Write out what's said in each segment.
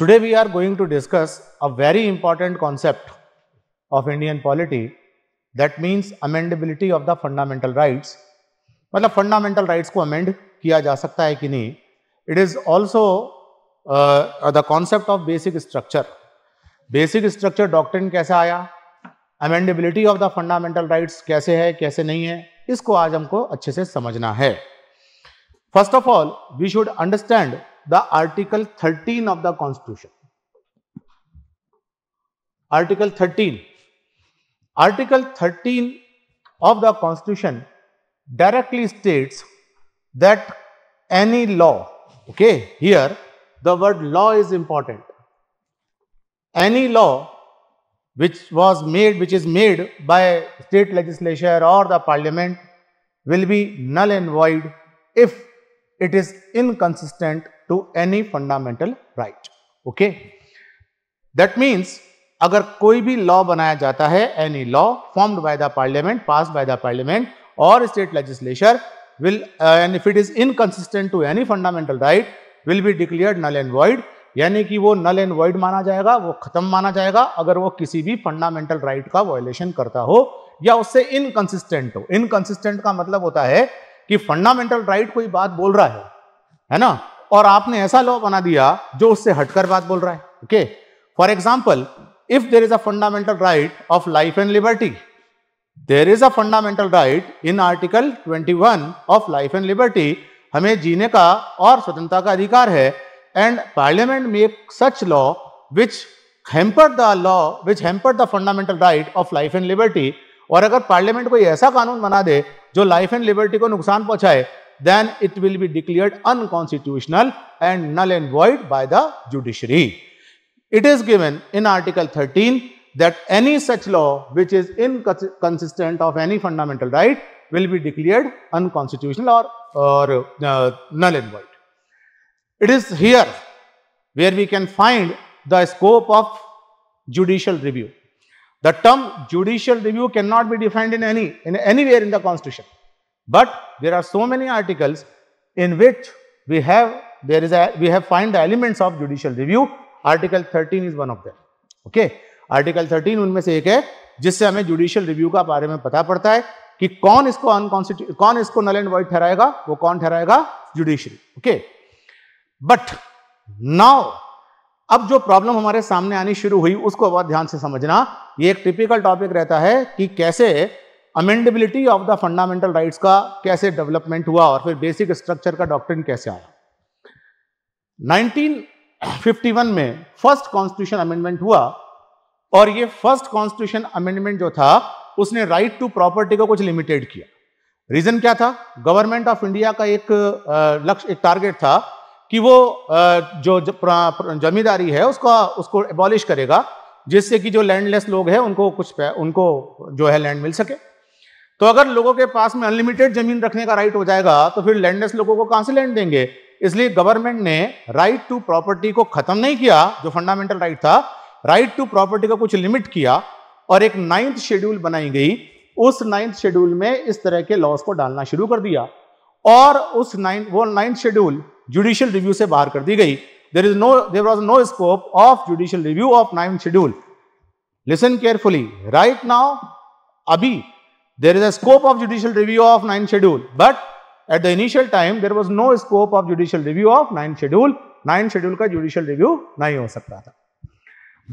Today we are going to discuss a very important concept of Indian polity that means amendability of the fundamental rights. मतलब fundamental rights को amend किया जा सकता है कि नहीं It is also uh, the concept of basic structure. Basic structure doctrine कैसे आया amendability of the fundamental rights कैसे है कैसे नहीं है इसको आज हमको अच्छे से समझना है First of all, we should understand the Article 13 of the Constitution. Article 13. Article 13 of the Constitution directly states that any law, okay, here the word law is important. Any law which was made, which is made by state legislature or the parliament will be null and void if it is inconsistent to any fundamental right. Okay. That means अगर कोई भी law बनाया जाता है any law formed by the parliament pass by the parliament और state legislature will uh, and if it is inconsistent to any fundamental right will be declared null and void यानी कि वो नल एंड वॉइड माना जाएगा वो खत्म माना जाएगा अगर वो किसी भी फंडामेंटल राइट right का वॉयलेशन करता हो या उससे इनकंसिस्टेंट हो इनकंसिस्टेंट का मतलब होता है कि फंडामेंटल राइट right कोई बात बोल रहा है है ना और आपने ऐसा लॉ बना दिया जो उससे हटकर बात बोल रहा है okay for example if there is a fundamental right of life and liberty there is a fundamental right in article 21 of life and liberty हमें जीने का और स्वतंत्रता का अधिकार है and parliament make such law which hamper the law which hamper the fundamental right of life and liberty और अगर पार्लियामेंट कोई ऐसा कानून बना दे जो लाइफ एंड लिबर्टी को नुकसान पहुंचाए then it will be declared unconstitutional and null and void by the judiciary. It is given in Article 13 that any such law which is inconsistent of any fundamental right will be declared unconstitutional or, or uh, null and void. It is here where we can find the scope of judicial review. The term judicial review cannot be defined in any in anywhere in the constitution. But there are so many articles in which we have there is a we have find the elements of judicial review. Article 13 is one of them. Okay. article 13 unme se ek hai jisse hame judicial review ka bare mein pata padta hai ki कौन isko unconstitutional कौन isko null and void ठहराएगा wo कौन ठहराएगा judiciary okay but now अब जो problem हमारे सामने आनी शुरू हुई उसको बहुत ध्यान से समझना ये एक टिपिकल टॉपिक रहता है कि कैसे amendability of the fundamental rights का कैसे डेवलपमेंट हुआ और फिर बेसिक स्ट्रक्चर का डॉक्ट्रिन कैसे आया 1951 में फर्स्ट कॉन्स्टिट्यूशन अमेंडमेंट हुआ और ये फर्स्ट कॉन्स्टिट्यूशन अमेंडमेंट जो था उसने राइट टू प्रॉपर्टी को कुछ लिमिटेड किया रीजन क्या था गवर्नमेंट ऑफ इंडिया का एक लक्ष्य एक टारगेट था कि वो जो जमींदारी है उसका उसको एबॉलिश करेगा जिससे कि जो लैंडलेस लोग हैं उनको कुछ उनको जो है लैंड मिल सके तो अगर लोगों के पास में अनलिमिटेड जमीन रखने का राइट हो जाएगा तो फिर लैंडलेस लोगों को कहां से लैंड देंगे इसलिए गवर्नमेंट ने राइट टू प्रॉपर्टी को खत्म नहीं किया जो फंडामेंटल राइट था राइट टू प्रॉपर्टी को कुछ लिमिट किया और एक नाइन्थ शेड्यूल बनाई गई उस नाइन्थ शेड्यूल में इस तरह के लॉस को डालना शुरू कर दिया और उस नाइन वो नाइन्थ शेड्यूल जुडिशियल रिव्यू से बाहर कर दी गई there is no there was no scope of judicial review of ninth schedule listen carefully right now अभी There is a scope of judicial review of 9th schedule, but at the initial time there was no scope of judicial review of 9th schedule. 9th schedule ka judicial review nahi ho sakta tha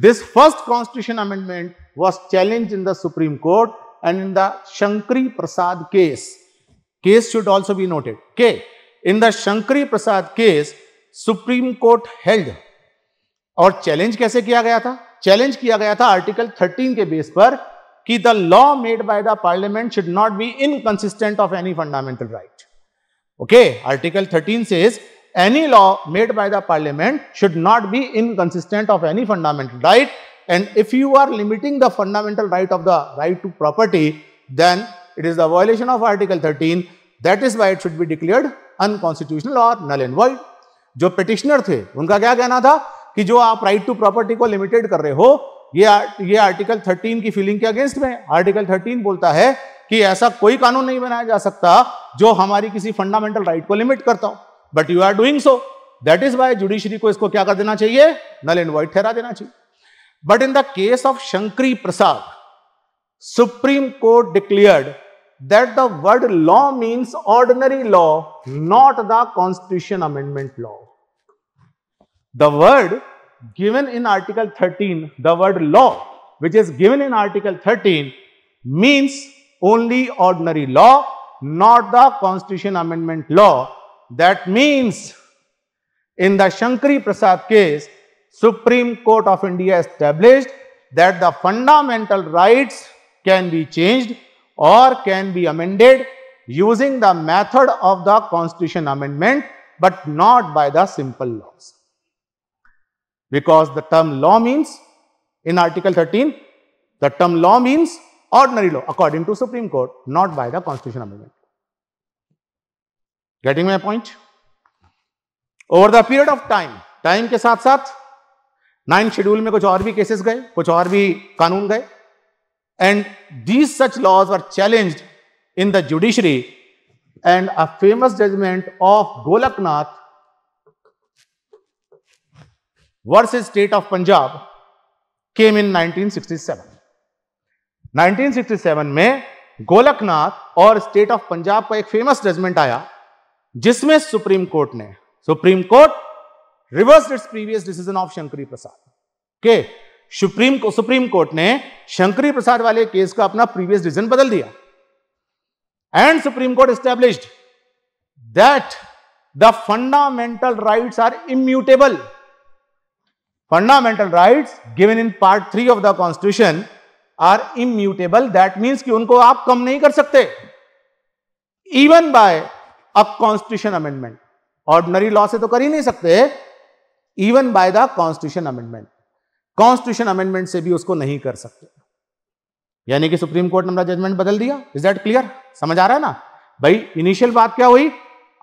This first constitution amendment was challenged in the Supreme Court and in the Shankari Prasad case. Case should also be noted. Okay. In the Shankari Prasad case, Supreme Court held और challenge कैसे किया गया था? Challenge किया गया था article 13 के base पर कि the law made by the parliament should not be inconsistent of any fundamental right okay article 13 says any law made by the parliament should not be inconsistent of any fundamental right and if you are limiting the fundamental right of the right to property then it is the violation of article 13 that is why it should be declared unconstitutional or null and void जो petitioner थे उनका क्या कहना था कि जो आप right to property को लिमिटेड कर रहे हो ये ये आर्टिकल 13 की फीलिंग के अगेंस्ट में आर्टिकल 13 बोलता है कि ऐसा कोई कानून नहीं बनाया जा सकता जो हमारी किसी फंडामेंटल राइट right को लिमिट करता हो but you are doing so that is why judiciary को इसको क्या कर देना चाहिए नल एंड वाइट ठहरा देना चाहिए but in the case of Shankari Prasad supreme court declared that the word law means ordinary law not the constitution amendment law the word given in Article 13, the word law, which is given in Article 13, means only ordinary law, not the Constitution Amendment law. That means in the Shankari Prasad case, Supreme Court of India established that the fundamental rights can be changed or can be amended using the method of the constitution amendment but not by the simple laws because the term law means in article 13 the term law means ordinary law according to supreme court not by the constitution amendment getting my point over the period of time time ke saath saath nine schedule mein kuch aur bhi cases gaye kuch aur bhi kanun gaye and these such laws were challenged in the judiciary and a famous judgment of golaknath versus state of Punjab came in 1967. 1967 में गोलकनाथ और state of Punjab का एक famous judgment आया जिसमें supreme court ने supreme court reverse its previous decision of Shankari Prasad के supreme को supreme court ने शंकरी प्रसाद वाले केस का अपना प्रीवियस डिसीजन बदल दिया and supreme court established that the fundamental rights are immutable fundamental rights given in part three of the constitution are immutable that means कि उनको आप कम नहीं कर सकते even by a constitution amendment ordinary law से तो कर ही नहीं सकते even by the constitution amendment constitution amendment से भी उसको नहीं कर सकते यानी कि सुप्रीम कोर्ट ने अपना जजमेंट बदल दिया इज दैट क्लियर समझ आ रहा है ना भाई इनिशियल बात क्या हुई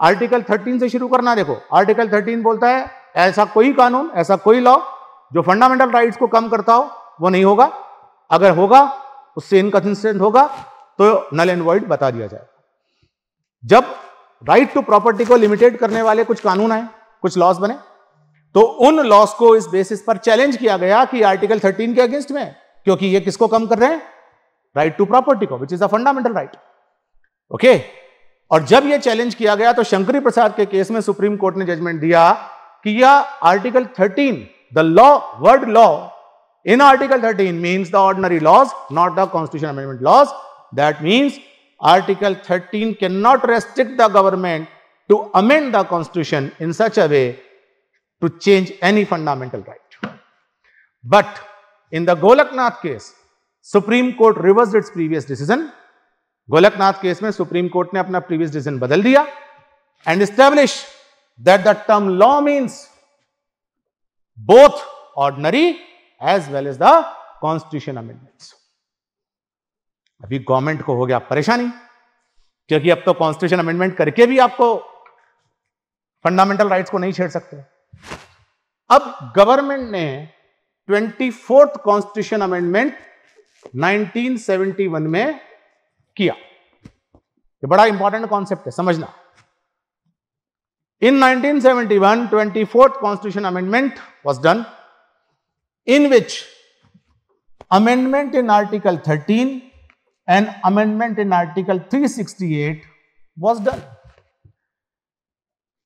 आर्टिकल 13 से शुरू करना देखो आर्टिकल 13 बोलता है ऐसा कोई कानून ऐसा कोई लॉ जो फंडामेंटल राइट्स को कम करता हो वो नहीं होगा अगर होगा उससे इनकन्सिस्टेंट होगा तो नल एंड वर्ल्ड बता दिया जाए जब राइट टू प्रॉपर्टी को लिमिटेड करने वाले कुछ कानून आए कुछ लॉस बने तो उन लॉस को इस बेसिस पर चैलेंज किया गया कि आर्टिकल 13 के अगेंस्ट में क्योंकि ये किसको कम कर रहे हैं राइट टू प्रॉपर्टी को which is a fundamental right okay और जब यह चैलेंज किया गया तो शंकरी प्रसाद के केस में सुप्रीम कोर्ट ने जजमेंट दिया कि यह article thirteen The law, word law in Article 13 means the ordinary laws, not the constitution amendment laws. That means Article 13 cannot restrict the government to amend the constitution in such a way to change any fundamental right. But in the Golaknath case, Supreme Court reversed its previous decision. Golaknath case में Supreme Court ने अपना previous decision बदल दिया and established that the term law means both ordinary as well as the constitution amendments. अभी government को हो गया परेशानी क्योंकि अब तो कॉन्स्टिट्यूशन अमेंडमेंट करके भी आपको फंडामेंटल राइट्स को नहीं छेड़ सकते अब गवर्नमेंट ने ट्वेंटी फोर्थ कॉन्स्टिट्यूशन अमेंडमेंट 1971 में किया ये बड़ा इंपॉर्टेंट कॉन्सेप्ट है समझना In 1971, 24th Constitution Amendment was done, in which amendment in Article 13 and amendment in Article 368 was done.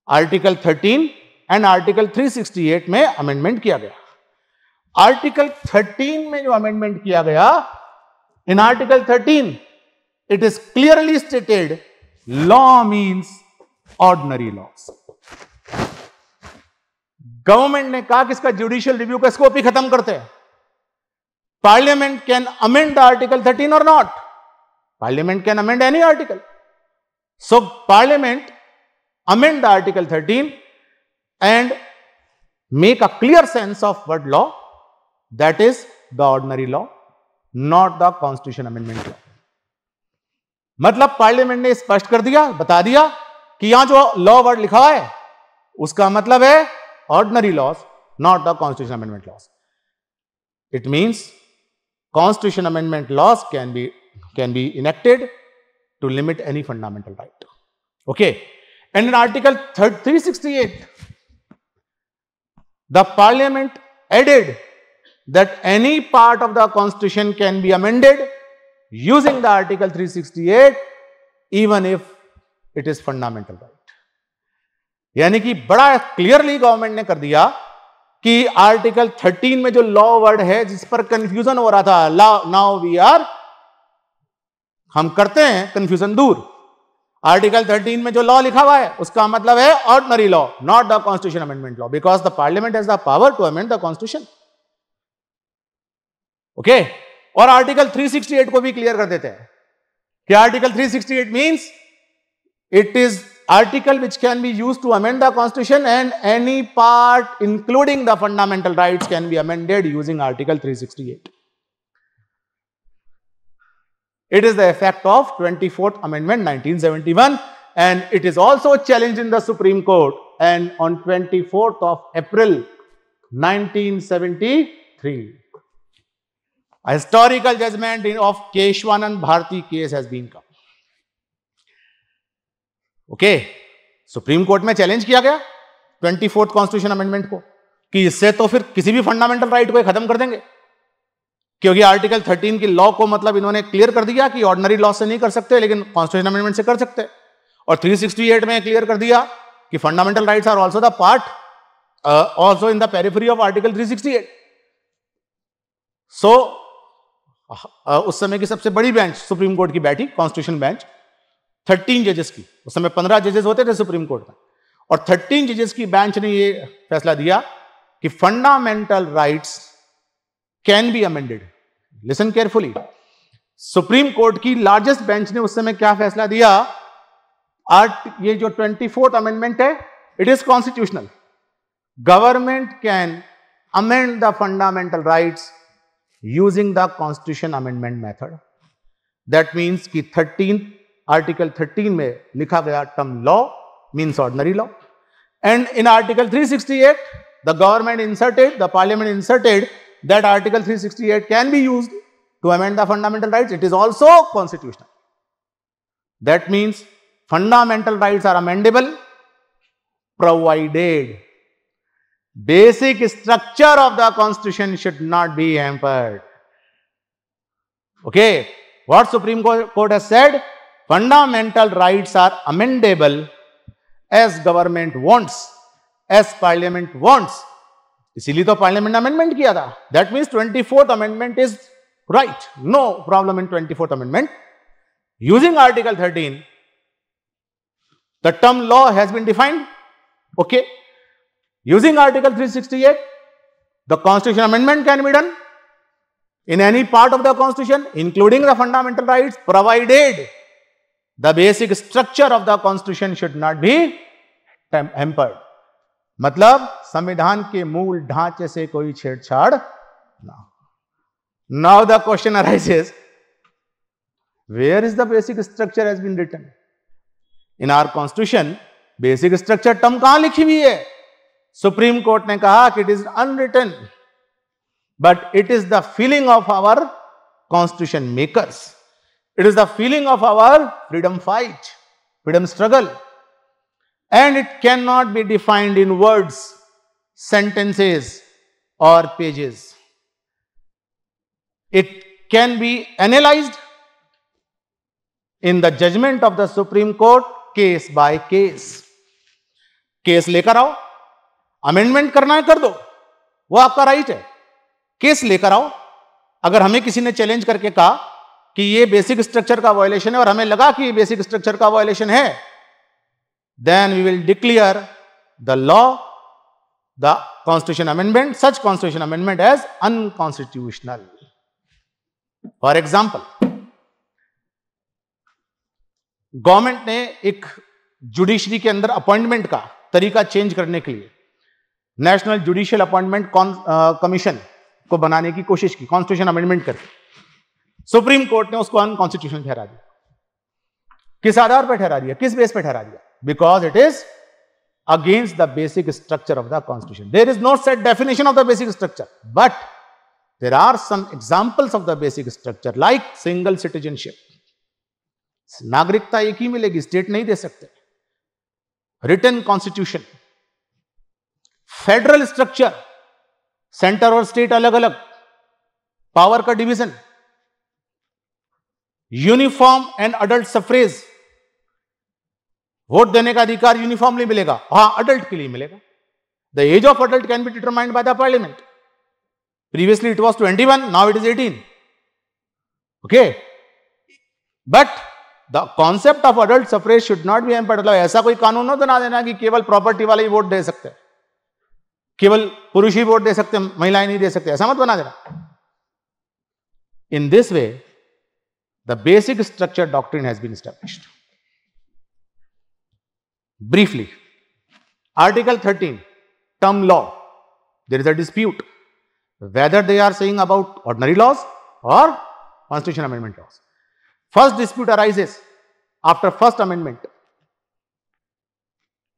Article 13 and Article 368 mein amendment kiya gaya. Article 13 mein jo amendment kiya gaya, in Article 13, it is clearly stated, law means ordinary laws. Government ने कहा कि इसका judicial review का scope ही खत्म करते हैं parliament can amend the article thirteen और not parliament can amend any article so parliament amend article thirteen and make a clear sense of word law that is the ordinary law not the constitution amendment law मतलब parliament ने स्पष्ट कर दिया बता दिया कि यहां जो लॉ वर्ड लिखा है उसका मतलब है ordinary laws, not the constitutional amendment laws. It means constitution amendment laws can be, can be enacted to limit any fundamental right. Okay. And in article 368, the parliament added that any part of the constitution can be amended using the article 368 even if it is fundamental right. यानी कि बड़ा clearly government ने कर दिया कि article 13 में जो law word है जिस पर कंफ्यूजन हो रहा था लॉ नाउ वी आर हम करते हैं कंफ्यूजन दूर आर्टिकल 13 में जो लॉ लिखा हुआ है उसका मतलब है ordinary law not the constitution amendment law because the parliament has the power to amend the constitution okay और आर्टिकल 368 को भी क्लियर कर देते हैं कि article 368 means it is article which can be used to amend the constitution and any part including the fundamental rights can be amended using article 368. It is the effect of 24th amendment 1971 and it is also challenged in the Supreme Court and on 24th of April 1973. A historical judgment of Keshwanand Bharti case has been come. Okay supreme court में challenge किया गया twenty fourth constitution amendment को कि इससे तो फिर किसी भी फंडामेंटल राइट को खत्म कर देंगे क्योंकि आर्टिकल 13 की लॉ को मतलब इन्होंने क्लियर कर दिया कि ऑर्डनरी लॉ से नहीं कर सकते लेकिन कॉन्स्टिट्यूशन अमेंडमेंट से कर सकते और 368 में क्लियर कर दिया कि fundamental rights are also the part also in the periphery of article 368 so so, so uh, uh, उस समय की सबसे बड़ी बेंच सुप्रीम कोर्ट की बैठी कॉन्स्टिट्यूशन बेंच थर्टीन जजेस की उस समय पंद्रह जजेस होते थे सुप्रीम कोर्ट में और थर्टीन जजेस की बेंच ने ये फैसला दिया कि fundamental rights can be amended listen carefully supreme court की लार्जेस्ट बेंच ने उस समय क्या फैसला दिया आर्ट ये जो ट्वेंटी फोर्थ अमेंडमेंट है it is constitutional government can amend the fundamental rights using the constitution amendment method that means कि थर्टीन Article 13 में लिखा गया term law means ordinary and in article 368 the government inserted the parliament inserted that article 368 can be used to amend the fundamental rights it is also constitutional that means fundamental rights are amendable provided basic structure of the constitution should not be hampered okay what supreme court has said fundamental rights are amendable as government wants, as parliament wants. इसीलिए तो parliament ने amendment किया था That means 24th amendment is right. No problem in 24th amendment. Using Article 13, the term law has been defined. okay using article 368 the constitution amendment can be done in any part of the constitution including the fundamental rights provided the basic structure of the constitution should not be hampered मतलब संविधान के मूल ढांचे से कोई छेड़छाड़ ना now the question arises where is the basic structure has been written in our constitution basic structure term kahan likhi hui hai supreme court ne kaha ki it is unwritten but it is the feeling of our constitution makers It is the feeling of our freedom fight, freedom struggle. And it cannot be defined in words, sentences, or pages. It can be analyzed in the judgment of the Supreme Court case by case. Case लेकर आओ amendment करना है कर दो वो आपका right है case लेकर आओ अगर हमें किसी ने चैलेंज करके कहा कि ये बेसिक स्ट्रक्चर का वॉयलेशन है और हमें लगा कि ये बेसिक स्ट्रक्चर का वायोलेशन है then we will declare the law the constitution amendment such constitution amendment as unconstitutional for example government ने एक जुडिशरी के अंदर अपॉइंटमेंट का तरीका चेंज करने के लिए नेशनल जुडिशियल अपॉइंटमेंट कमीशन को बनाने की कोशिश की कॉन्स्टिट्यूशन अमेंडमेंट करके सुप्रीम कोर्ट ने उसको अनकॉन्स्टिट्यूशन ठहरा दिया किस आधार पर ठहरा दिया किस बेस पर ठहरा दिया because it is against the basic structure of the constitution there is not set definition of the basic structure but there are some examples of the basic structure like single citizenship नागरिकता एक ही मिलेगी state नहीं दे सकते written constitution federal structure centre और state अलग अलग पावर का division uniform and adult suffrage vote देने का अधिकार यूनिफॉर्मली मिलेगा हाँ अडल्ट के लिए मिलेगा the age of adult can be determined by the parliament previously it was 21 now it is 18 okay but the concept of adult suffrage should not be hampered मतलब ऐसा कोई कानून तो ना बना देना कि केवल प्रॉपर्टी वाले ही वोट दे सकते केवल पुरुष ही वोट दे सकते महिलाएं नहीं दे सकते ऐसा मत बना देना in this way the basic structure doctrine has been established. Briefly, Article 13, term law, there is a dispute whether they are saying about ordinary laws or constitution amendment laws. First dispute arises after first amendment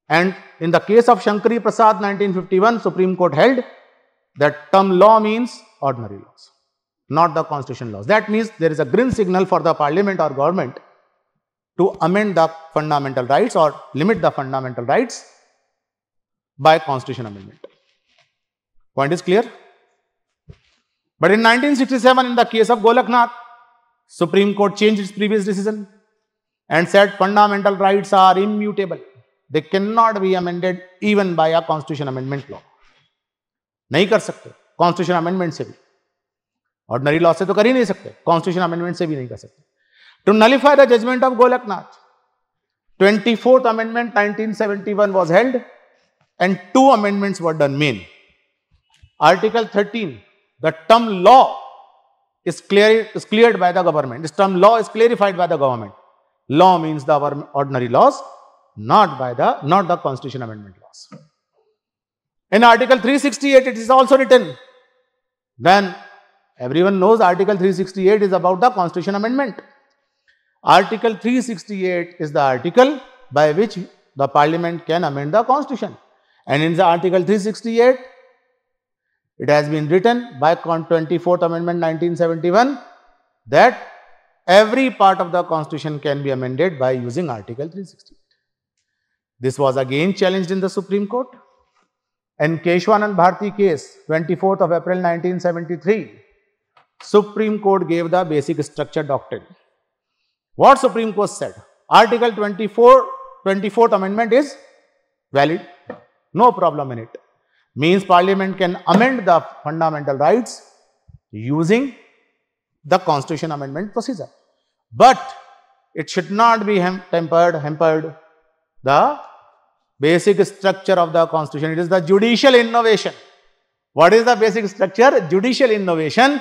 and in the case of Shankari Prasad 1951, Supreme Court held that term law means ordinary laws not the constitution laws. That means there is a green signal for the parliament or government to amend the fundamental rights or limit the fundamental rights by constitution amendment. Point is clear? But in 1967, in the case of Golaknath, Supreme Court changed its previous decision and said fundamental rights are immutable. They cannot be amended even by a constitution amendment law. नहीं कर सकते Constitution amendment से भी ordinary law से तो कर ही नहीं सकते कॉन्स्टिट्यूशन अमेंडमेंट से भी नहीं कर सकते to nullify the judgment of Golaknath twenty fourth amendment nineteen seventy one was held and two amendments were done main article thirteen the term law is clear is clear by the government is term law is clarified by the government law means the our ordinary laws not by the not the constitution amendment laws in article three sixty eight it is also written then Everyone knows Article 368 is about the Constitution Amendment. Article 368 is the article by which the Parliament can amend the Constitution. And in the Article 368, it has been written by 24th Amendment 1971 that every part of the Constitution can be amended by using Article 368. This was again challenged in the Supreme Court. In Keshwanand Bharti case, 24th of April 1973, Supreme Court gave the basic structure doctrine. What Supreme Court said? Article 24, 24th amendment is valid, no problem in it. Means parliament can amend the fundamental rights using the constitution amendment procedure. But it should not be hem tempered, hampered the basic structure of the constitution. It is the judicial innovation. What is the basic structure? Judicial innovation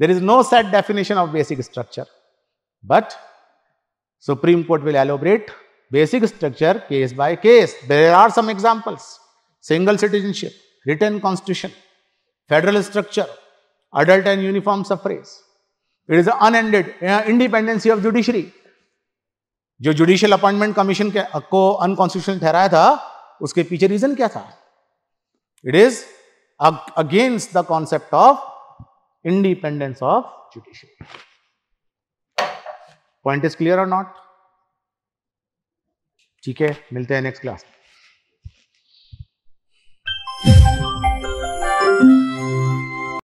there is no set definition of basic structure, but Supreme Court will elaborate basic structure case by case. There are some examples, single citizenship, written constitution, federal structure, adult and uniform suffrage. It is an unended uh, independency of judiciary. जो judicial appointment commission के को unconstitutional ठहराया था उसके पीछे reason क्या था it is against the concept of independence of judiciary. Point is clear or not? ठीक है मिलते हैं नेक्स्ट क्लास में